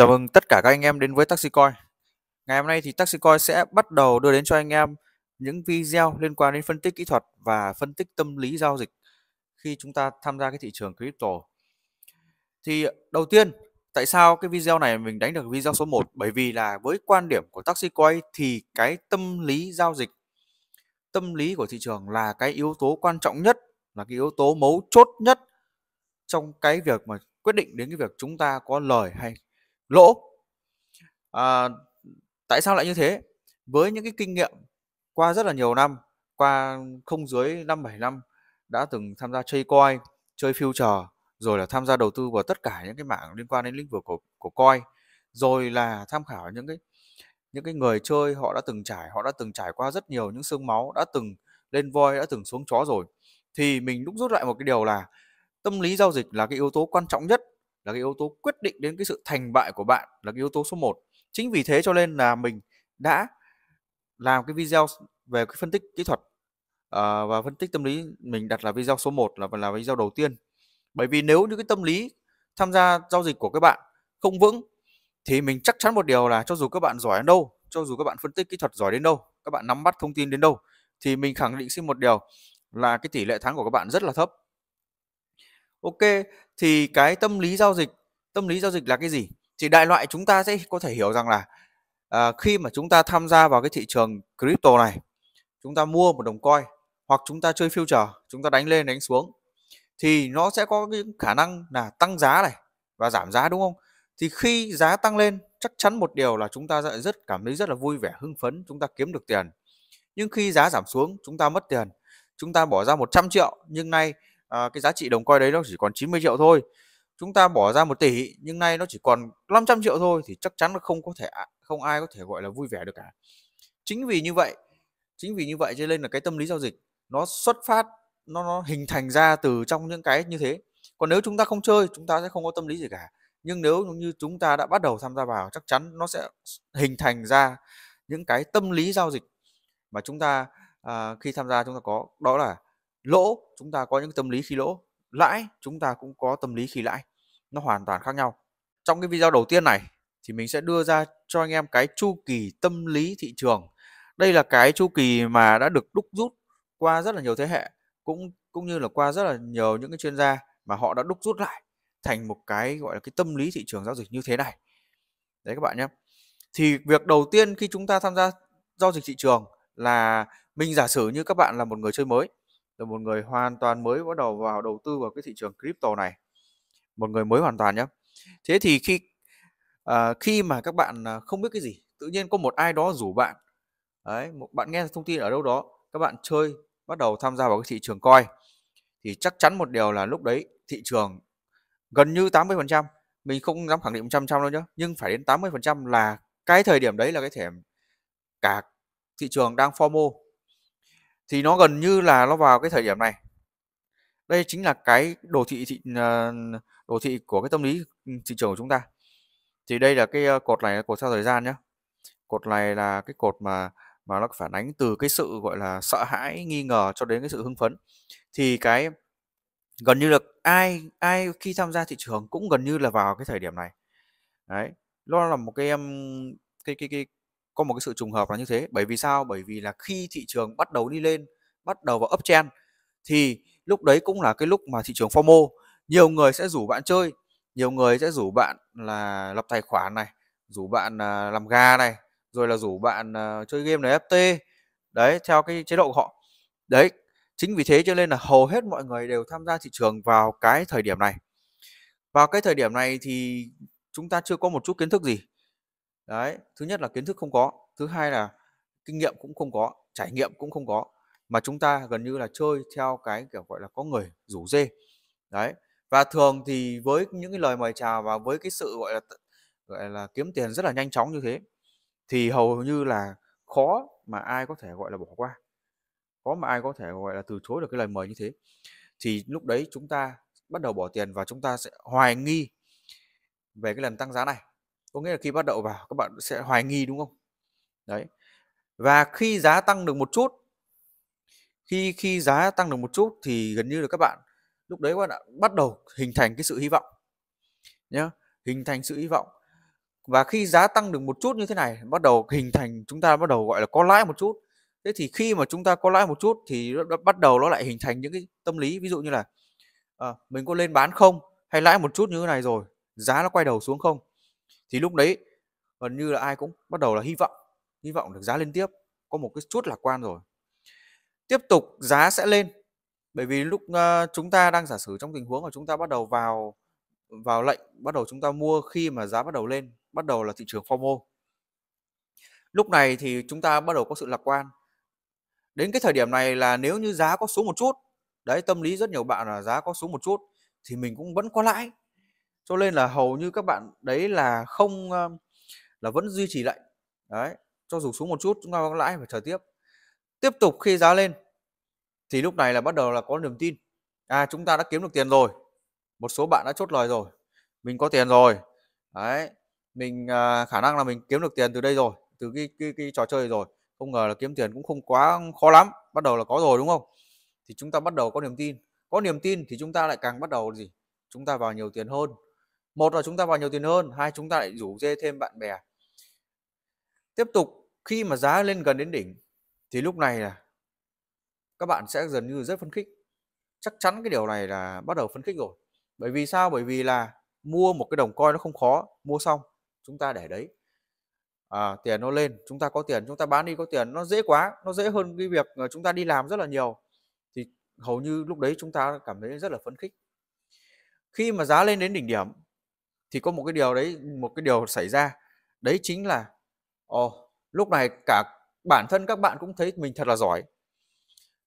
Chào mừng tất cả các anh em đến với taxi coin Ngày hôm nay thì taxi coin sẽ bắt đầu đưa đến cho anh em những video liên quan đến phân tích kỹ thuật và phân tích tâm lý giao dịch khi chúng ta tham gia cái thị trường crypto. Thì đầu tiên, tại sao cái video này mình đánh được video số 1? Bởi vì là với quan điểm của taxi coin thì cái tâm lý giao dịch, tâm lý của thị trường là cái yếu tố quan trọng nhất, là cái yếu tố mấu chốt nhất trong cái việc mà quyết định đến cái việc chúng ta có lời hay lỗ à, tại sao lại như thế với những cái kinh nghiệm qua rất là nhiều năm qua không dưới năm bảy năm đã từng tham gia chơi coin chơi future rồi là tham gia đầu tư vào tất cả những cái mảng liên quan đến lĩnh vực của của coin rồi là tham khảo những cái những cái người chơi họ đã từng trải họ đã từng trải qua rất nhiều những xương máu đã từng lên voi đã từng xuống chó rồi thì mình đúc rút lại một cái điều là tâm lý giao dịch là cái yếu tố quan trọng nhất là cái yếu tố quyết định đến cái sự thành bại của bạn là cái yếu tố số 1 chính vì thế cho nên là mình đã làm cái video về cái phân tích kỹ thuật uh, và phân tích tâm lý mình đặt là video số 1 là là video đầu tiên bởi vì nếu như cái tâm lý tham gia giao dịch của các bạn không vững thì mình chắc chắn một điều là cho dù các bạn giỏi đến đâu cho dù các bạn phân tích kỹ thuật giỏi đến đâu các bạn nắm bắt thông tin đến đâu thì mình khẳng định xin một điều là cái tỷ lệ thắng của các bạn rất là thấp ok thì cái tâm lý giao dịch tâm lý giao dịch là cái gì thì đại loại chúng ta sẽ có thể hiểu rằng là à, khi mà chúng ta tham gia vào cái thị trường crypto này chúng ta mua một đồng coin hoặc chúng ta chơi future chúng ta đánh lên đánh xuống thì nó sẽ có cái khả năng là tăng giá này và giảm giá đúng không thì khi giá tăng lên chắc chắn một điều là chúng ta sẽ rất cảm thấy rất là vui vẻ hưng phấn chúng ta kiếm được tiền nhưng khi giá giảm xuống chúng ta mất tiền chúng ta bỏ ra 100 triệu nhưng nay à, cái giá trị đồng coin đấy nó chỉ còn 90 triệu thôi chúng ta bỏ ra một tỷ nhưng nay nó chỉ còn 500 triệu thôi thì chắc chắn là không có thể không ai có thể gọi là vui vẻ được cả chính vì như vậy chính vì như vậy cho nên là cái tâm lý giao dịch nó xuất phát nó nó hình thành ra từ trong những cái như thế còn nếu chúng ta không chơi chúng ta sẽ không có tâm lý gì cả nhưng nếu như chúng ta đã bắt đầu tham gia vào chắc chắn nó sẽ hình thành ra những cái tâm lý giao dịch mà chúng ta à, khi tham gia chúng ta có đó là lỗ chúng ta có những tâm lý khi lỗ lãi chúng ta cũng có tâm lý khi lãi nó hoàn toàn khác nhau trong cái video đầu tiên này thì mình sẽ đưa ra cho anh em cái chu kỳ tâm lý thị trường đây là cái chu kỳ mà đã được đúc rút qua rất là nhiều thế hệ cũng cũng như là qua rất là nhiều những cái chuyên gia mà họ đã đúc rút lại thành một cái gọi là cái tâm lý thị trường giao dịch như thế này đấy các bạn nhé thì việc đầu tiên khi chúng ta tham gia giao dịch thị trường là mình giả sử như các bạn là một người chơi mới rồi một người hoàn toàn mới bắt đầu vào đầu tư vào cái thị trường crypto này một người mới hoàn toàn nhé thế thì khi à, khi mà các bạn à, không biết cái gì tự nhiên có một ai đó rủ bạn đấy một bạn nghe thông tin ở đâu đó các bạn chơi bắt đầu tham gia vào cái thị trường coi thì chắc chắn một điều là lúc đấy thị trường gần như 80% mình không dám khẳng định 100% đâu nhé nhưng phải đến 80% là cái thời điểm đấy là cái thể cả thị trường đang formo thì nó gần như là nó vào cái thời điểm này đây chính là cái đồ thị thị ờ, đồ thị của cái tâm lý ừ, thị trường của chúng ta thì đây là cái ờ, cột này là cột theo thời gian nhé cột này là cái cột mà mà nó phản ánh từ cái sự gọi là sợ hãi nghi ngờ cho đến cái sự hưng phấn thì cái gần như là ai ai khi tham gia thị trường cũng gần như là vào cái thời điểm này đấy nó là một cái cái cái cái có một cái sự trùng hợp là như thế bởi vì sao bởi vì là khi thị trường bắt đầu đi lên bắt đầu vào uptrend thì lúc đấy cũng là cái lúc mà thị trường FOMO nhiều người sẽ rủ bạn chơi nhiều người sẽ rủ bạn là lập tài khoản này rủ bạn à, làm gà này rồi là rủ bạn à, chơi game này ft, đấy theo cái chế độ của họ đấy chính vì thế cho nên là hầu hết mọi người đều tham gia thị trường vào cái thời điểm này vào cái thời điểm này thì chúng ta chưa có một chút kiến thức gì đấy thứ nhất là kiến thức không có thứ hai là kinh nghiệm cũng không có trải nghiệm cũng không có mà chúng ta gần như là chơi theo cái kiểu gọi là có người rủ dê đấy và thường thì với những cái lời mời chào và với cái sự gọi là gọi là kiếm tiền rất là nhanh chóng như thế thì hầu như là khó mà ai có thể gọi là bỏ qua khó mà ai có thể gọi là từ chối được cái lời mời như thế thì lúc đấy chúng ta bắt đầu bỏ tiền và chúng ta sẽ hoài nghi về cái lần tăng giá này có nghĩa là khi bắt đầu vào các bạn sẽ hoài nghi đúng không đấy và khi giá tăng được một chút khi khi giá tăng được một chút thì gần như là các bạn lúc đấy các bạn bắt đầu hình thành cái sự hy vọng nhé hình thành sự hy vọng và khi giá tăng được một chút như thế này bắt đầu hình thành chúng ta bắt đầu gọi là có lãi một chút thế thì khi mà chúng ta có lãi một chút thì bắt đầu nó lại hình thành những cái tâm lý ví dụ như là à, mình có lên bán không hay lãi một chút như thế này rồi giá nó quay đầu xuống không thì lúc đấy gần như là ai cũng bắt đầu là hy vọng hy vọng được giá lên tiếp có một cái chút lạc quan rồi tiếp tục giá sẽ lên bởi vì lúc uh, chúng ta đang giả sử trong tình huống mà chúng ta bắt đầu vào vào lệnh bắt đầu chúng ta mua khi mà giá bắt đầu lên bắt đầu là thị trường FOMO lúc này thì chúng ta bắt đầu có sự lạc quan đến cái thời điểm này là nếu như giá có xuống một chút đấy tâm lý rất nhiều bạn là giá có xuống một chút thì mình cũng vẫn có lãi cho nên là hầu như các bạn đấy là không là vẫn duy trì lệnh đấy cho dù xuống một chút chúng ta có lãi phải chờ tiếp tiếp tục khi giá lên thì lúc này là bắt đầu là có niềm tin à chúng ta đã kiếm được tiền rồi một số bạn đã chốt lời rồi mình có tiền rồi đấy mình à, khả năng là mình kiếm được tiền từ đây rồi từ cái, cái cái trò chơi rồi không ngờ là kiếm tiền cũng không quá khó lắm bắt đầu là có rồi đúng không thì chúng ta bắt đầu có niềm tin có niềm tin thì chúng ta lại càng bắt đầu gì chúng ta vào nhiều tiền hơn một là chúng ta vào nhiều tiền hơn hai chúng ta lại rủ dê thêm bạn bè tiếp tục khi mà giá lên gần đến đỉnh thì lúc này là các bạn sẽ dần như rất phấn khích chắc chắn cái điều này là bắt đầu phấn khích rồi bởi vì sao bởi vì là mua một cái đồng coin nó không khó mua xong chúng ta để đấy à, tiền nó lên chúng ta có tiền chúng ta bán đi có tiền nó dễ quá nó dễ hơn cái việc chúng ta đi làm rất là nhiều thì hầu như lúc đấy chúng ta cảm thấy rất là phấn khích khi mà giá lên đến đỉnh điểm thì có một cái điều đấy một cái điều xảy ra đấy chính là oh, lúc này cả bản thân các bạn cũng thấy mình thật là giỏi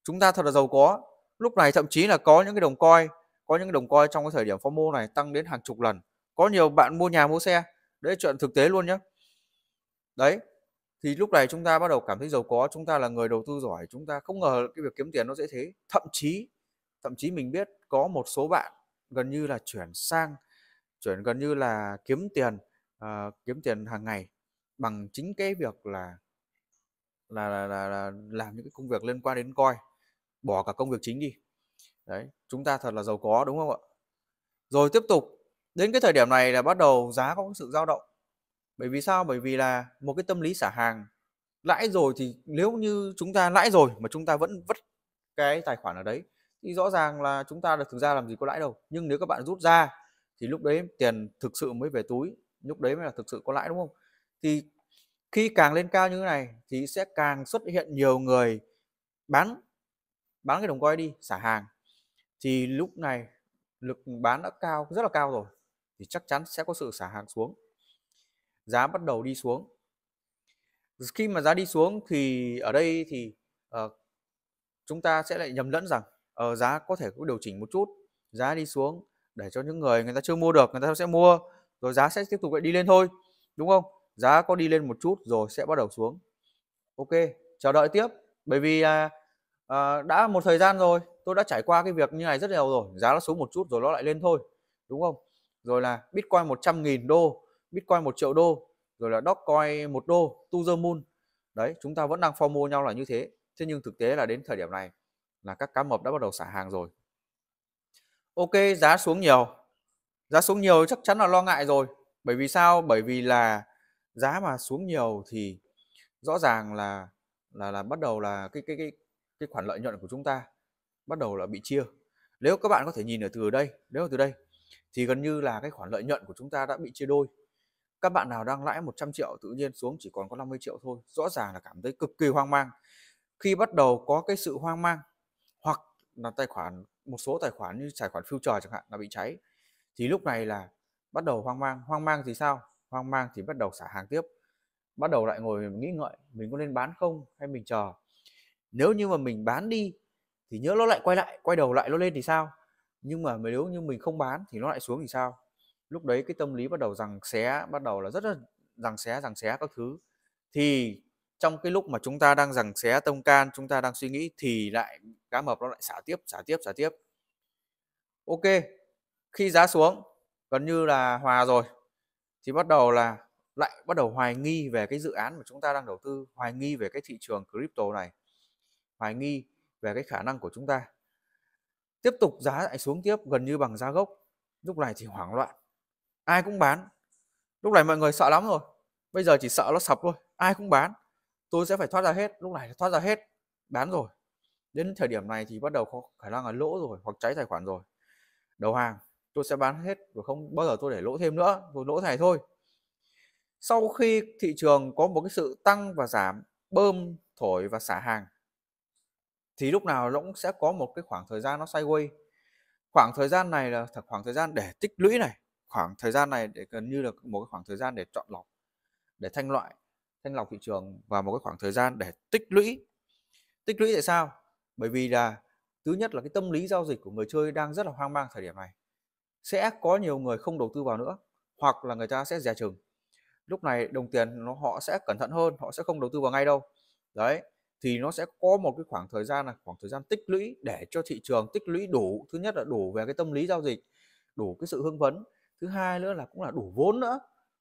chúng ta thật là giàu có lúc này thậm chí là có những cái đồng coi có những cái đồng coi trong cái thời điểm phong mô này tăng đến hàng chục lần có nhiều bạn mua nhà mua xe đấy chuyện thực tế luôn nhé đấy thì lúc này chúng ta bắt đầu cảm thấy giàu có chúng ta là người đầu tư giỏi chúng ta không ngờ cái việc kiếm tiền nó dễ thế thậm chí thậm chí mình biết có một số bạn gần như là chuyển sang chuyển gần như là kiếm tiền uh, kiếm tiền hàng ngày bằng chính cái việc là là, là là là làm những cái công việc liên quan đến coi bỏ cả công việc chính đi đấy chúng ta thật là giàu có đúng không ạ rồi tiếp tục đến cái thời điểm này là bắt đầu giá có sự dao động bởi vì sao bởi vì là một cái tâm lý xả hàng lãi rồi thì nếu như chúng ta lãi rồi mà chúng ta vẫn vất cái tài khoản ở đấy thì rõ ràng là chúng ta được thực ra làm gì có lãi đâu nhưng nếu các bạn rút ra thì lúc đấy tiền thực sự mới về túi lúc đấy mới là thực sự có lãi đúng không thì khi càng lên cao như thế này thì sẽ càng xuất hiện nhiều người bán bán cái đồng coi đi xả hàng thì lúc này lực bán đã cao rất là cao rồi thì chắc chắn sẽ có sự xả hàng xuống giá bắt đầu đi xuống khi mà giá đi xuống thì ở đây thì uh, chúng ta sẽ lại nhầm lẫn rằng uh, giá có thể có điều chỉnh một chút giá đi xuống để cho những người người ta chưa mua được người ta sẽ mua rồi giá sẽ tiếp tục lại đi lên thôi đúng không giá có đi lên một chút rồi sẽ bắt đầu xuống ok chờ đợi tiếp bởi vì à, à, đã một thời gian rồi tôi đã trải qua cái việc như này rất nhiều rồi giá nó xuống một chút rồi nó lại lên thôi đúng không rồi là bitcoin 100 nghìn đô bitcoin một triệu đô rồi là dogecoin một đô to the moon đấy chúng ta vẫn đang mua nhau là như thế thế nhưng thực tế là đến thời điểm này là các cá mập đã bắt đầu xả hàng rồi ok giá xuống nhiều giá xuống nhiều chắc chắn là lo ngại rồi bởi vì sao bởi vì là giá mà xuống nhiều thì rõ ràng là là là bắt đầu là cái cái cái cái khoản lợi nhuận của chúng ta bắt đầu là bị chia nếu các bạn có thể nhìn ở từ đây nếu từ đây thì gần như là cái khoản lợi nhuận của chúng ta đã bị chia đôi các bạn nào đang lãi 100 triệu tự nhiên xuống chỉ còn có 50 triệu thôi rõ ràng là cảm thấy cực kỳ hoang mang khi bắt đầu có cái sự hoang mang hoặc là tài khoản một số tài khoản như tài khoản future chẳng hạn là bị cháy thì lúc này là bắt đầu hoang mang hoang mang thì sao hoang mang thì bắt đầu xả hàng tiếp bắt đầu lại ngồi nghĩ ngợi mình có nên bán không hay mình chờ nếu như mà mình bán đi thì nhớ nó lại quay lại quay đầu lại nó lên thì sao nhưng mà nếu như mình không bán thì nó lại xuống thì sao lúc đấy cái tâm lý bắt đầu rằng xé bắt đầu là rất là rằng xé rằng xé các thứ thì trong cái lúc mà chúng ta đang rằng xé tông can chúng ta đang suy nghĩ thì lại cá mập nó lại xả tiếp xả tiếp xả tiếp ok khi giá xuống gần như là hòa rồi thì bắt đầu là lại bắt đầu hoài nghi về cái dự án mà chúng ta đang đầu tư hoài nghi về cái thị trường crypto này hoài nghi về cái khả năng của chúng ta tiếp tục giá lại xuống tiếp gần như bằng giá gốc lúc này thì hoảng loạn ai cũng bán lúc này mọi người sợ lắm rồi bây giờ chỉ sợ nó sập thôi ai cũng bán tôi sẽ phải thoát ra hết lúc này thoát ra hết bán rồi đến thời điểm này thì bắt đầu có khả năng là lỗ rồi hoặc cháy tài khoản rồi đầu hàng tôi sẽ bán hết rồi không bao giờ tôi để lỗ thêm nữa tôi lỗ này thôi sau khi thị trường có một cái sự tăng và giảm bơm thổi và xả hàng thì lúc nào nó cũng sẽ có một cái khoảng thời gian nó sideways khoảng thời gian này là thật khoảng thời gian để tích lũy này khoảng thời gian này để gần như là một cái khoảng thời gian để chọn lọc để thanh loại thanh lọc thị trường vào một cái khoảng thời gian để tích lũy tích lũy tại sao bởi vì là thứ nhất là cái tâm lý giao dịch của người chơi đang rất là hoang mang thời điểm này sẽ có nhiều người không đầu tư vào nữa hoặc là người ta sẽ dè chừng lúc này đồng tiền nó họ sẽ cẩn thận hơn họ sẽ không đầu tư vào ngay đâu đấy thì nó sẽ có một cái khoảng thời gian là khoảng thời gian tích lũy để cho thị trường tích lũy đủ thứ nhất là đủ về cái tâm lý giao dịch đủ cái sự hưng phấn thứ hai nữa là cũng là đủ vốn nữa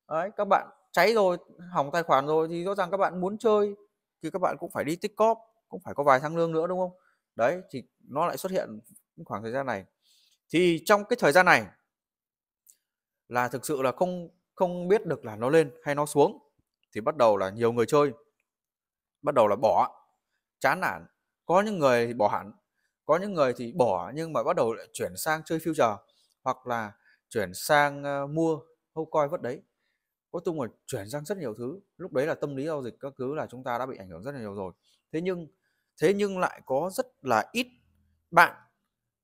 đấy các bạn cháy rồi hỏng tài khoản rồi thì rõ ràng các bạn muốn chơi thì các bạn cũng phải đi tích cóp cũng phải có vài tháng lương nữa đúng không đấy thì nó lại xuất hiện khoảng thời gian này thì trong cái thời gian này là thực sự là không không biết được là nó lên hay nó xuống thì bắt đầu là nhiều người chơi bắt đầu là bỏ chán nản có những người thì bỏ hẳn có những người thì bỏ nhưng mà bắt đầu lại chuyển sang chơi future hoặc là chuyển sang ờ, mua hâu coi vất đấy cuối cùng là chuyển sang rất nhiều thứ lúc đấy là tâm lý giao dịch các thứ là chúng ta đã bị ảnh hưởng rất là nhiều rồi thế nhưng thế nhưng lại có rất là ít bạn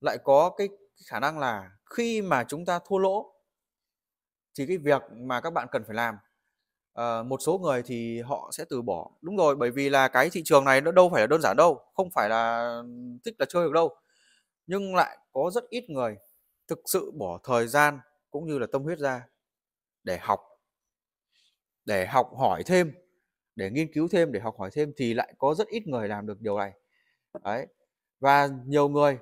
lại có cái khả năng là khi mà chúng ta thua lỗ thì cái việc mà các bạn cần phải làm à, một số người thì họ sẽ từ bỏ đúng rồi bởi vì là cái thị trường này nó đâu phải là đơn giản đâu không phải là thích là chơi được đâu nhưng lại có rất ít người thực sự bỏ thời gian cũng như là tâm huyết ra để học để học hỏi thêm để nghiên cứu thêm để học hỏi thêm thì lại có rất ít người làm được điều này đấy và nhiều người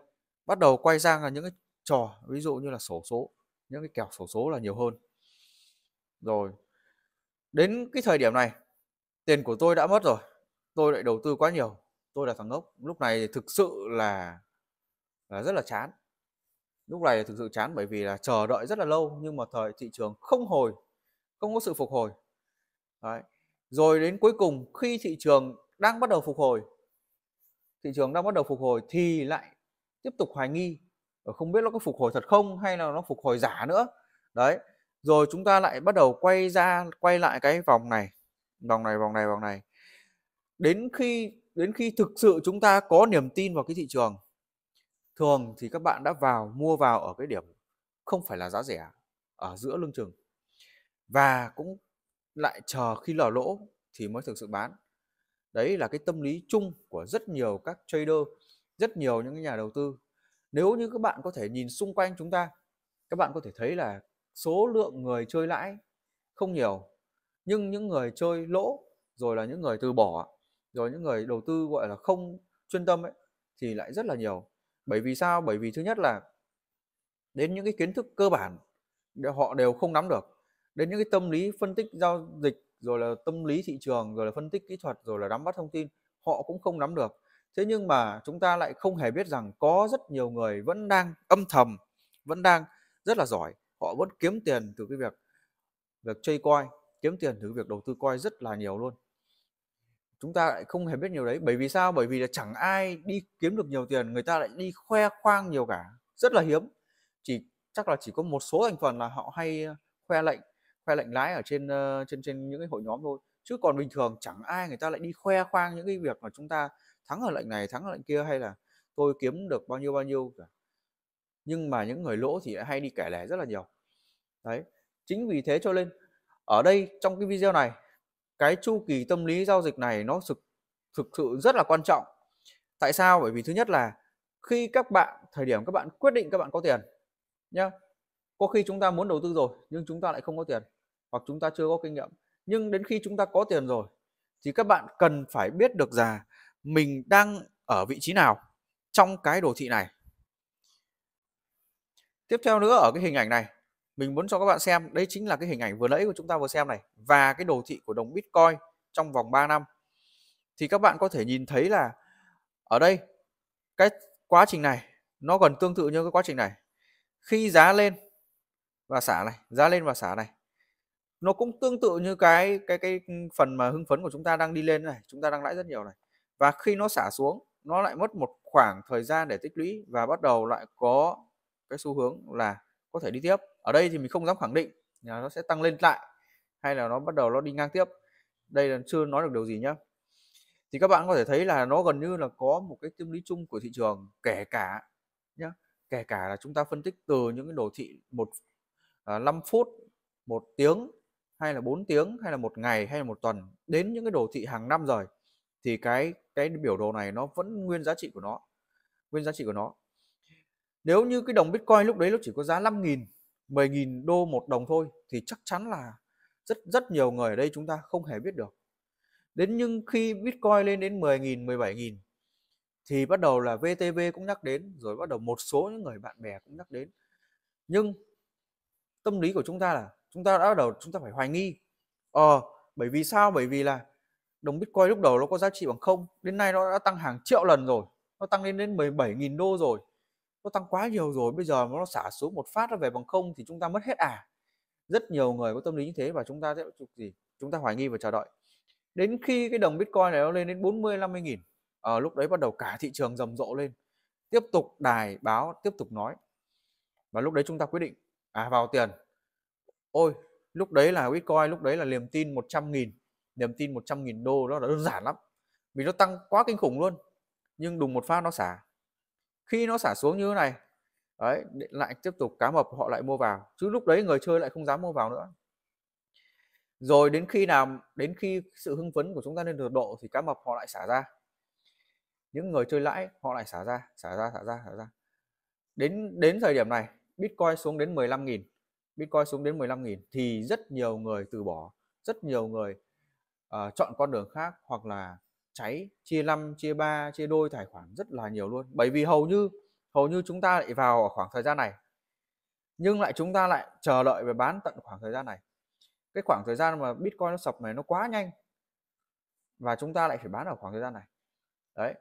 bắt đầu quay sang là những cái trò ví dụ như là sổ số những cái kèo sổ số là nhiều hơn rồi đến cái thời điểm này tiền của tôi đã mất rồi tôi lại đầu tư quá nhiều tôi là thằng ngốc lúc này thực sự là là rất là chán lúc này thực sự chán bởi vì là chờ đợi rất là lâu nhưng mà thời thị trường không hồi không có sự phục hồi Đấy. Rồi đến cuối cùng khi thị trường đang bắt đầu phục hồi, thị trường đang bắt đầu phục hồi thì lại tiếp tục hoài nghi không biết nó có phục hồi thật không hay là nó phục hồi giả nữa. Đấy. Rồi chúng ta lại bắt đầu quay ra quay lại cái vòng này, vòng này, vòng này, vòng này. Đến khi đến khi thực sự chúng ta có niềm tin vào cái thị trường thường thì các bạn đã vào mua vào ở cái điểm không phải là giá rẻ ở giữa lưng chừng và cũng lại chờ khi lò lỗ thì mới thực sự bán đấy là cái tâm lý chung của rất nhiều các trader rất nhiều những nhà đầu tư nếu như các bạn có thể nhìn xung quanh chúng ta các bạn có thể thấy là số lượng người chơi lãi không nhiều nhưng những người chơi lỗ rồi là những người từ bỏ rồi những người đầu tư gọi là không chuyên tâm ấy thì lại rất là nhiều bởi vì sao bởi vì thứ nhất là đến những cái kiến thức cơ bản họ đều không nắm được đến những cái tâm lý phân tích giao dịch rồi là tâm lý thị trường rồi là phân tích kỹ thuật rồi là nắm bắt thông tin họ cũng không nắm được thế nhưng mà chúng ta lại không hề biết rằng có rất nhiều người vẫn đang âm thầm vẫn đang rất là giỏi họ vẫn kiếm tiền từ cái việc việc chơi coi kiếm tiền từ việc đầu tư coi rất là nhiều luôn chúng ta lại không hề biết nhiều đấy bởi vì sao bởi vì là chẳng ai đi kiếm được nhiều tiền người ta lại đi khoe khoang nhiều cả rất là hiếm chỉ chắc là chỉ có một số thành phần là họ hay ờ, khoe lệnh khoe lệnh lái ở trên ờ, trên trên những cái hội nhóm thôi chứ còn bình thường chẳng ai người ta lại đi khoe khoang những cái việc mà chúng ta thắng ở lệnh này thắng ở lệnh kia hay là tôi kiếm được bao nhiêu bao nhiêu cả nhưng mà những người lỗ thì hay đi kể lẻ rất là nhiều đấy chính vì thế cho nên ở đây trong cái video này cái chu kỳ tâm lý giao dịch này nó thực thực sự rất là quan trọng tại sao bởi vì thứ nhất là khi các bạn thời điểm các bạn quyết định các bạn có tiền nhá có khi chúng ta muốn đầu tư rồi nhưng chúng ta lại không có tiền hoặc chúng ta chưa có kinh nghiệm nhưng đến khi chúng ta có tiền rồi thì các bạn cần phải biết được là mình đang ở vị trí nào trong cái đồ thị này tiếp theo nữa ở cái hình ảnh này mình muốn cho các bạn xem đấy chính là cái hình ảnh vừa nãy của chúng ta vừa xem này và cái đồ thị của đồng Bitcoin trong vòng 3 năm thì các bạn có thể nhìn thấy là ở đây cái quá trình này nó gần tương tự như cái quá trình này khi giá lên và xả này giá lên và xả này nó cũng tương tự như cái cái cái ừ, phần mà hưng phấn của chúng ta đang đi lên này chúng ta đang lãi rất nhiều này và khi nó xả xuống nó lại mất một khoảng thời gian để tích lũy và bắt đầu lại có cái xu hướng là có thể đi tiếp ở đây thì mình không dám khẳng định là nó sẽ tăng lên lại hay là nó bắt đầu nó đi ngang tiếp đây là chưa nói được điều gì nhá thì các bạn có thể thấy là nó gần như là có một cái tâm lý chung của thị trường kể cả nhá kể cả là chúng ta phân tích từ những cái đồ thị một à, 5 phút một tiếng hay là 4 tiếng hay là một ngày hay là một tuần đến những cái đồ thị hàng năm rồi thì cái cái biểu đồ này nó vẫn nguyên giá trị của nó nguyên giá trị của nó nếu như cái đồng Bitcoin lúc đấy nó chỉ có giá 5.000 10.000 đô một đồng thôi thì chắc chắn là rất rất nhiều người ở đây chúng ta không hề biết được đến nhưng khi Bitcoin lên đến 10.000 17.000 thì bắt đầu là VTV cũng nhắc đến rồi bắt đầu một số những người bạn bè cũng nhắc đến nhưng tâm lý của chúng ta là chúng ta đã bắt đầu chúng ta phải hoài nghi ờ bởi vì sao bởi vì là đồng bitcoin lúc đầu nó có giá trị bằng không đến nay nó đã tăng hàng triệu lần rồi nó tăng lên đến 17.000 đô rồi nó tăng quá nhiều rồi bây giờ nó xả xuống một phát nó về bằng không thì chúng ta mất hết à rất nhiều người có tâm lý như thế và chúng ta sẽ gì chúng ta hoài nghi và chờ đợi đến khi cái đồng bitcoin này nó lên đến 40 50 nghìn ở ờ, à, lúc đấy bắt đầu cả thị trường rầm rộ lên tiếp tục đài báo tiếp tục nói và lúc đấy chúng ta quyết định à vào tiền ôi lúc đấy là Bitcoin lúc đấy là niềm tin 100 nghìn niềm tin 100 nghìn đô đó là đơn giản lắm vì nó tăng quá kinh khủng luôn nhưng đùng một phát nó xả khi nó xả xuống như thế này đấy lại tiếp tục cá mập họ lại mua vào chứ lúc đấy người chơi lại không dám mua vào nữa rồi đến khi nào đến khi sự hưng phấn của chúng ta lên được độ thì cá mập họ lại xả ra những người chơi lãi họ lại xả ra xả ra xả ra xả ra đến đến thời điểm này Bitcoin xuống đến 15.000 Bitcoin xuống đến 15.000 thì rất nhiều người từ bỏ, rất nhiều người uh, chọn con đường khác hoặc là cháy chia 5, chia 3, chia đôi tài khoản rất là nhiều luôn. Bởi vì hầu như hầu như chúng ta lại vào ở khoảng thời gian này nhưng lại chúng ta lại chờ đợi và bán tận khoảng thời gian này. Cái khoảng thời gian mà Bitcoin nó sập này nó quá nhanh và chúng ta lại phải bán ở khoảng thời gian này. Đấy.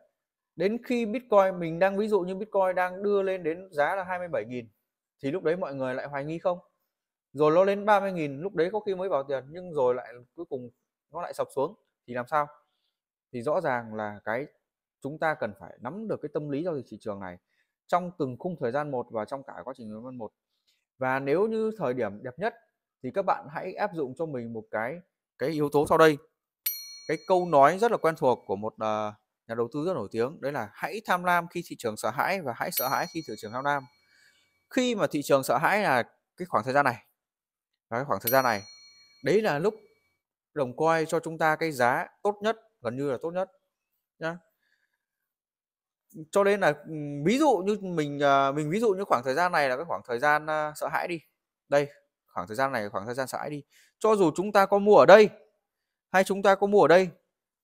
Đến khi Bitcoin mình đang ví dụ như Bitcoin đang đưa lên đến giá là 27.000 thì lúc đấy mọi người lại hoài nghi không? rồi nó lên 30 nghìn lúc đấy có khi mới vào tiền nhưng rồi lại cuối cùng nó lại sập xuống thì làm sao thì rõ ràng là cái chúng ta cần phải nắm được cái tâm lý giao dịch thị trường này trong từng khung thời gian một và trong cả quá trình luân một và nếu như thời điểm đẹp nhất thì các bạn hãy áp dụng cho mình một cái cái yếu tố sau đây cái câu nói rất là quen thuộc của một uh, nhà đầu tư rất nổi tiếng đấy là hãy tham lam khi thị trường sợ hãi và hãy sợ hãi khi thị trường tham lam khi mà thị trường sợ hãi là cái khoảng thời gian này Đấy, khoảng thời gian này đấy là lúc đồng coi cho chúng ta cái giá tốt nhất gần như là tốt nhất nhá cho nên là ừ, ví dụ như mình à, mình ví dụ như khoảng thời gian này là cái khoảng thời gian à, sợ hãi đi đây khoảng thời gian này khoảng thời gian sợ hãi đi cho dù chúng ta có mua ở đây hay chúng ta có mua ở đây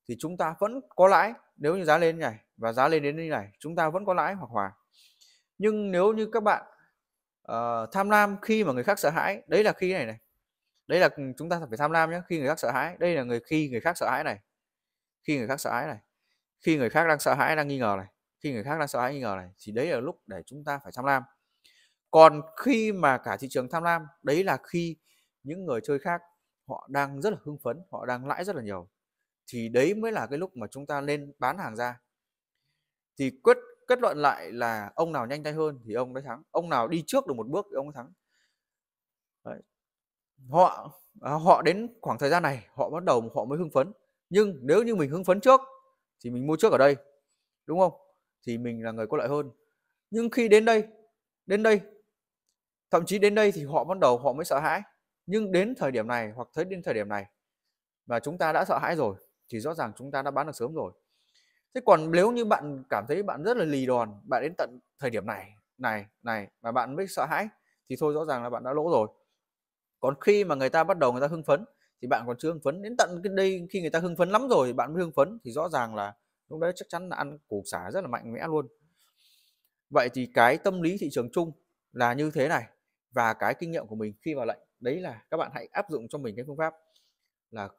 thì chúng ta vẫn có lãi nếu như giá lên này và giá lên đến như này chúng ta vẫn có lãi hoặc hòa nhưng nếu như các bạn Ờ, tham lam khi mà người khác sợ hãi đấy là khi này này đấy là ừ, chúng ta phải tham lam nhé khi người khác sợ hãi đây là người khi người khác sợ hãi này khi người khác sợ hãi này khi người khác đang sợ hãi đang nghi ngờ này khi người khác đang sợ hãi nghi ngờ này thì đấy là lúc để chúng ta phải tham lam còn khi mà cả thị trường tham lam đấy là khi những người chơi khác họ đang rất là hưng phấn họ đang lãi rất là nhiều thì đấy mới là cái lúc mà chúng ta lên bán hàng ra thì quyết kết luận lại là ông nào nhanh tay hơn thì ông đã thắng ông nào đi trước được một bước thì ông ấy thắng Đấy. họ à, họ đến khoảng thời gian này họ bắt đầu họ mới hưng phấn nhưng nếu như mình hưng phấn trước thì mình mua trước ở đây đúng không thì mình là người có lợi hơn nhưng khi đến đây đến đây thậm chí đến đây thì họ bắt đầu họ mới sợ hãi nhưng đến thời điểm này hoặc tới đến thời điểm này mà chúng ta đã sợ hãi rồi thì rõ ràng chúng ta đã bán được sớm rồi thế còn nếu như bạn cảm thấy bạn rất là lì đòn bạn đến tận thời điểm này này này mà bạn mới sợ hãi thì thôi rõ ràng là bạn đã lỗ rồi còn khi mà người ta bắt đầu người ta hưng phấn thì bạn còn chưa hưng phấn đến tận đây khi người ta hưng phấn lắm rồi thì bạn mới hưng phấn thì rõ ràng là lúc đấy chắc chắn là ăn củ xả rất là mạnh mẽ luôn vậy thì cái tâm lý thị trường chung là như thế này và cái kinh nghiệm của mình khi vào lệnh đấy là các bạn hãy áp dụng cho mình cái phương pháp là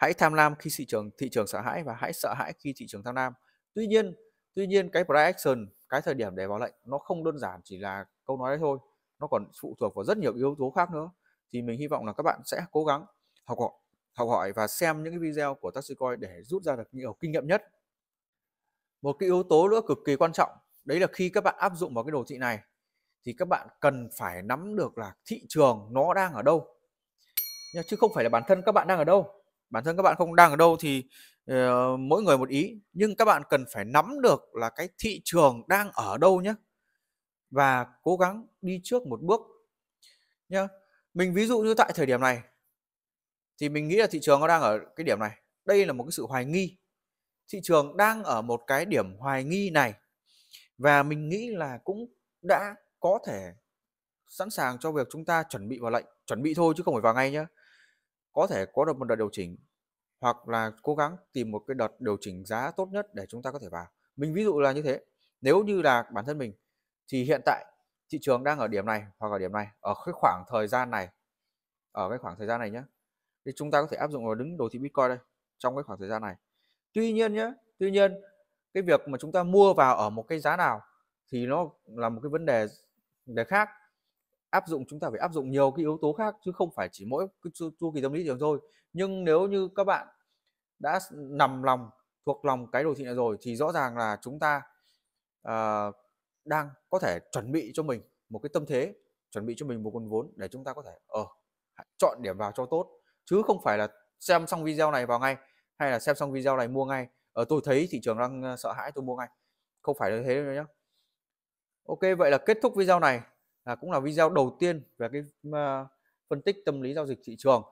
hãy tham lam khi thị trường thị trường sợ hãi và hãy sợ hãi khi thị trường tham lam tuy nhiên tuy nhiên cái price action cái thời điểm để vào lệnh nó không đơn giản chỉ là câu nói đấy thôi nó còn phụ thuộc vào rất nhiều yếu tố khác nữa thì mình hy vọng là các bạn sẽ cố gắng học hỏi học hỏi và xem những cái video của Taxicoin để rút ra được nhiều kinh nghiệm nhất một cái yếu tố nữa cực kỳ quan trọng đấy là khi các bạn áp dụng vào cái đồ thị này thì các bạn cần phải nắm được là thị trường nó đang ở đâu chứ không phải là bản thân các bạn đang ở đâu bản thân các bạn không đang ở đâu thì uh, mỗi người một ý nhưng các bạn cần phải nắm được là cái thị trường đang ở đâu nhé và cố gắng đi trước một bước nhé mình ví dụ như tại thời điểm này thì mình nghĩ là thị trường nó đang ở cái điểm này đây là một cái sự hoài nghi thị trường đang ở một cái điểm hoài nghi này và mình nghĩ là cũng đã có thể sẵn sàng cho việc chúng ta chuẩn bị vào lệnh chuẩn bị thôi chứ không phải vào ngay nhé có thể có được một đợt điều chỉnh hoặc là cố gắng tìm một cái đợt điều chỉnh giá tốt nhất để chúng ta có thể vào mình ví dụ là như thế nếu như là bản thân mình thì hiện tại thị trường đang ở điểm này hoặc ở điểm này ở cái khoảng thời gian này ở cái khoảng thời gian này nhé thì chúng ta có thể áp dụng vào đứng đồ thị bitcoin đây trong cái khoảng thời gian này tuy nhiên nhé tuy nhiên cái việc mà chúng ta mua vào ở một cái giá nào thì nó là một cái vấn đề đề khác áp dụng chúng ta phải áp dụng nhiều cái yếu tố khác chứ không phải chỉ mỗi chu, kỳ tâm lý trường thôi nhưng nếu như các bạn đã nằm lòng thuộc lòng cái đồ thị này rồi thì rõ ràng là chúng ta uh, đang có thể chuẩn bị cho mình một cái tâm thế chuẩn bị cho mình một nguồn vốn để chúng ta có thể ở ờ, uh, chọn điểm vào cho tốt chứ không phải là xem xong video này vào ngay hay là xem xong video này mua ngay ở ờ, uh, tôi thấy thị trường đang sợ hãi tôi mua ngay không phải như thế nữa nhé ok vậy là kết thúc video này là cũng là video đầu tiên về cái uh, phân tích tâm lý giao dịch thị trường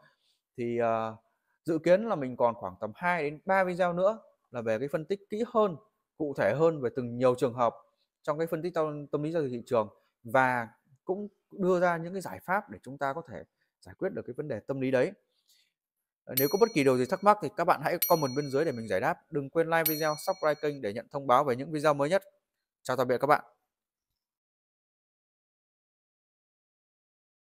thì uh, dự kiến là mình còn khoảng tầm 2 đến 3 video nữa là về cái phân tích kỹ hơn cụ thể hơn về từng nhiều trường hợp trong cái phân tích tâm lý giao dịch thị trường và cũng đưa ra những cái giải pháp để chúng ta có thể giải quyết được cái vấn đề tâm lý đấy ờ, nếu có bất kỳ điều gì thắc mắc thì các bạn hãy comment bên dưới để mình giải đáp đừng quên like video subscribe kênh để nhận thông báo về những video mới nhất chào tạm biệt các bạn